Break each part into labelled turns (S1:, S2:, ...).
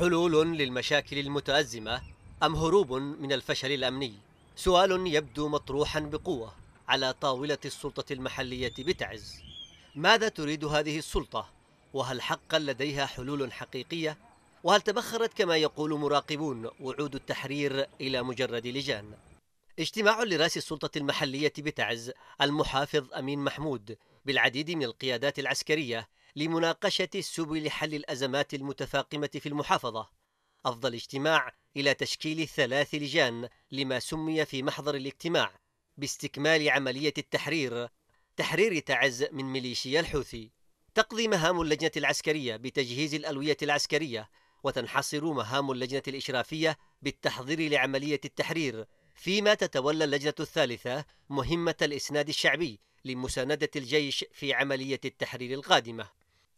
S1: حلول للمشاكل المتأزمة أم هروب من الفشل الأمني؟ سؤال يبدو مطروحا بقوة على طاولة السلطة المحلية بتعز ماذا تريد هذه السلطة؟ وهل حقا لديها حلول حقيقية؟ وهل تبخرت كما يقول مراقبون وعود التحرير إلى مجرد لجان؟ اجتماع لرأس السلطة المحلية بتعز المحافظ أمين محمود بالعديد من القيادات العسكرية لمناقشة سبل حل الأزمات المتفاقمة في المحافظة أفضل اجتماع إلى تشكيل ثلاث لجان لما سمي في محضر الاجتماع باستكمال عملية التحرير تحرير تعز من ميليشيا الحوثي تقضي مهام اللجنة العسكرية بتجهيز الألوية العسكرية وتنحصر مهام اللجنة الإشرافية بالتحضير لعملية التحرير فيما تتولى اللجنة الثالثة مهمة الإسناد الشعبي لمساندة الجيش في عملية التحرير القادمة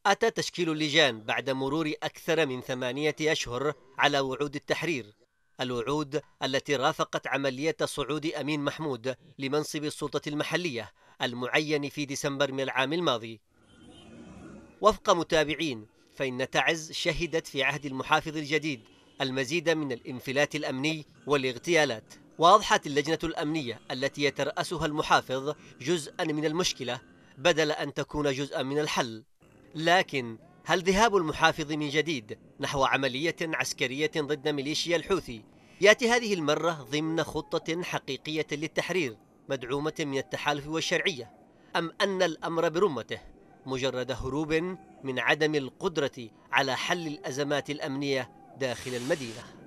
S1: أتى تشكيل اللجان بعد مرور أكثر من ثمانية أشهر على وعود التحرير الوعود التي رافقت عملية صعود أمين محمود لمنصب السلطة المحلية المعين في ديسمبر من العام الماضي وفق متابعين فإن تعز شهدت في عهد المحافظ الجديد المزيد من الانفلات الأمني والاغتيالات وأضحت اللجنة الأمنية التي يترأسها المحافظ جزءا من المشكلة بدل أن تكون جزءا من الحل لكن هل ذهاب المحافظ من جديد نحو عملية عسكرية ضد ميليشيا الحوثي يأتي هذه المرة ضمن خطة حقيقية للتحرير مدعومة من التحالف والشرعية أم أن الأمر برمته مجرد هروب من عدم القدرة على حل الأزمات الأمنية داخل المدينة